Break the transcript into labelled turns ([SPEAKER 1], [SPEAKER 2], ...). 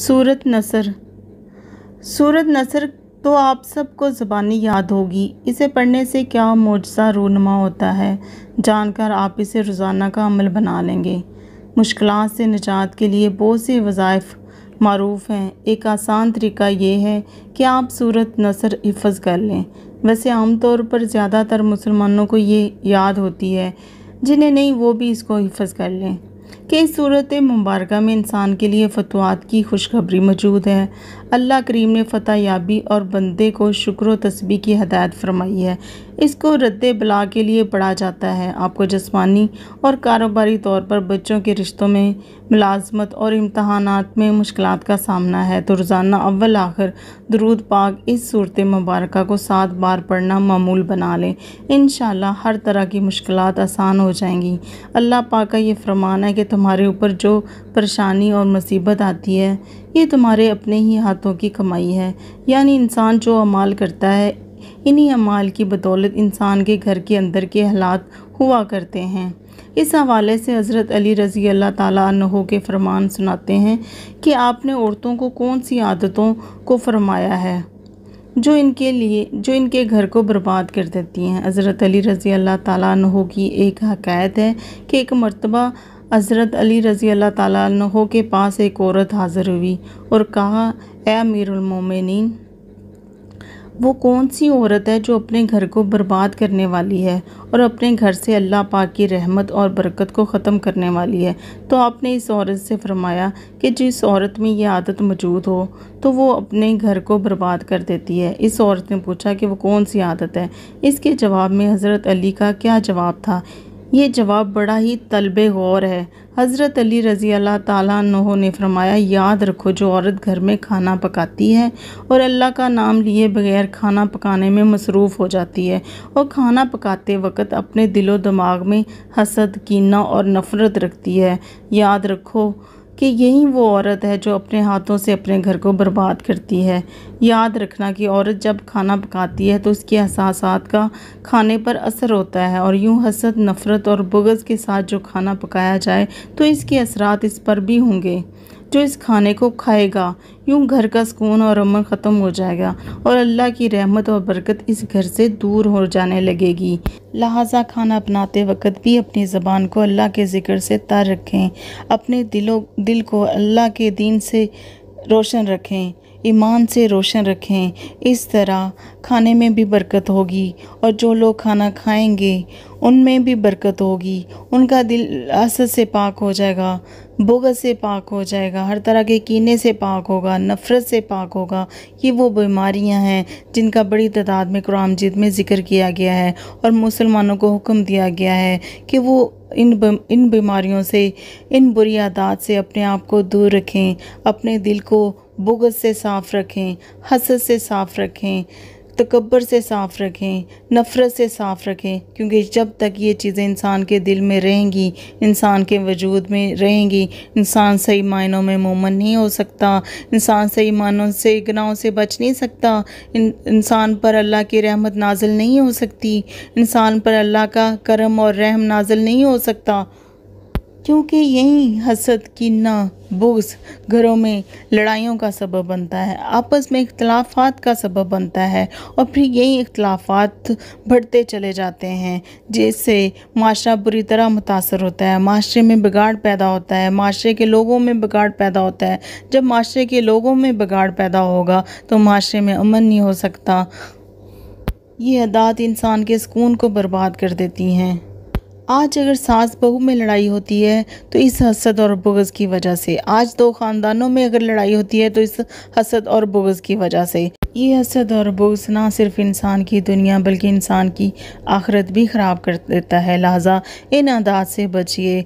[SPEAKER 1] सूरत नसर सूरत नसर तो आप सबको ज़बानी याद होगी इसे पढ़ने से क्या मुआजा रूनमा होता है जानकर आप इसे रोज़ाना का अमल बना लेंगे मुश्किल से निजात के लिए बहुत से वज़ाइफ़ मरूफ हैं एक आसान तरीका ये है कि आप सूरत नसर हिफज कर लें वैसे आम तौर पर ज़्यादातर मुसलमानों को ये याद होती है जिन्हें नहीं वो भी इसको हिफज कर लें कि सूरत मुबारक में इंसान के लिए फतवात की खुशखबरी मौजूद है अल्लाह करीम ने फ़तः याबी और बंदे को शुक्र तस्बी की हदायत फरमाई है इसको रद्द बला के लिए पढ़ा जाता है आपको जसमानी और कारोबारी तौर पर बच्चों के रिश्तों में मुलाजमत और इम्तहान में मुश्किल का सामना है तो रोज़ाना अव्वल आखिर दरूद पाक इस सूरत मुबारक को सात बार पढ़ना मामूल बना लें इन हर तरह की मुश्किल आसान हो जाएंगी अल्लाह पाक का ये फरमान है है कि तुम्हारे ऊपर जो परेशानी और मुसीबत आती है ये तुम्हारे अपने ही हाथों की कमाई है यानी इंसान जो अमाल करता है इन्हीं अमाल की बदौलत इंसान के घर के अंदर के हालात हुआ करते हैं इस हवाले से हज़रत अली रज़ी अल्लाह तह के फरमान सुनाते हैं कि आपने औरतों को कौन सी आदतों को फरमाया है जो इनके लिए जो इनके घर को बर्बाद कर देती हैं हज़रत अली रज़ी अल्लाह तह की एक हकायत है कि एक मरतबा हज़रत अली रज़ी अल्लाह तहो के पास एक औरत हाज़िर हुई और कहा ए अमीरमिन वो कौन सी औरत है जो अपने घर को बर्बाद करने वाली है और अपने घर से अल्लाह पाक की रहमत और बरकत को ख़त्म करने वाली है तो आपने इस औरत से फरमाया कि जिस औरत में ये आदत मौजूद हो तो वो अपने घर को बर्बाद कर देती है इस औरत ने पूछा कि वो कौन सी आदत है इसके जवाब में हज़रत अली का क्या जवाब था ये जवाब बड़ा ही तलब गौर है हज़रत अली रज़ी अल्लाह तहों ने फरमाया याद रखो जो औरत घर में खाना पकाती है और अल्लाह का नाम लिए बगैर खाना पकाने में मसरूफ़ हो जाती है और खाना पकाते वक्त अपने दिलो दिमाग में हसद कीना और नफ़रत रखती है याद रखो कि यही वो औरत है जो अपने हाथों से अपने घर को बर्बाद करती है याद रखना कि औरत जब खाना पकाती है तो उसके एहसास का खाने पर असर होता है और यूँ हसद नफ़रत और बुगज़ के साथ जो खाना पकाया जाए तो इसके असरात इस पर भी होंगे जो इस खाने को खाएगा यूँ घर का सुकून और अमन ख़त्म हो जाएगा और अल्लाह की रहमत और बरकत इस घर से दूर हो जाने लगेगी लिहाजा खाना अपनाते वक्त भी अपनी ज़बान को अल्लाह के ज़िक्र से तार रखें अपने दिलों दिल को अल्लाह के दीन से रोशन रखें ईमान से रोशन रखें इस तरह खाने में भी बरकत होगी और जो लोग खाना खाएंगे उनमें भी बरकत होगी उनका दिल असद से पाक हो जाएगा बुगत से पाक हो जाएगा हर तरह के कीने से पाक होगा नफ़रत से पाक होगा ये वो बीमारियां हैं जिनका बड़ी तादाद में कुरान जीत में ज़िक्र किया गया है और मुसलमानों को हुक्म दिया गया है कि वो इन इन बीमारियों से इन बुरी आदात से अपने आप को दूर रखें अपने दिल को बुगज से साफ़ रखें हसद से साफ़ रखें तकबर से साफ़ रखें नफ़रत से साफ़ रखें क्योंकि जब तक ये चीज़ें इंसान के दिल में रहेंगी इंसान के वजूद में रहेंगी इंसान सही मायनों में मोमन नहीं हो सकता इंसान सही मानों से गुनाहों से बच नहीं सकता इन, इंसान पर अल्लाह की रहमत नाजिल नहीं हो सकती इंसान पर अल्लाह का करम और रहम नाजिल नहीं हो सकता क्योंकि यही हसद ना बुग्स घरों में लड़ाइयों का सबब बनता है आपस में इख्तलाफात का सबब बनता है और फिर यही इख्तलाफात बढ़ते चले जाते हैं जिससे माशरा बुरी तरह मुतासर होता है माशरे में बिगाड़ पैदा होता है माशरे के लोगों में बिगाड़ पैदा होता है जब माशरे के लोगों में बिगाड़ पैदा होगा तो माशरे में अमन नहीं हो सकता ये अदात इंसान के सुकून को बर्बाद कर देती हैं आज अगर सास बहू में लड़ाई होती है तो इस हसद और बुगज़ की वजह से आज दो ख़ानदानों में अगर लड़ाई होती है तो इस हसद और बुगज़ की वजह से ये हसद और बुगज़ ना सिर्फ इंसान की दुनिया बल्कि इंसान की आखरत भी ख़राब कर देता है लिहाजा इन आदात से बचिए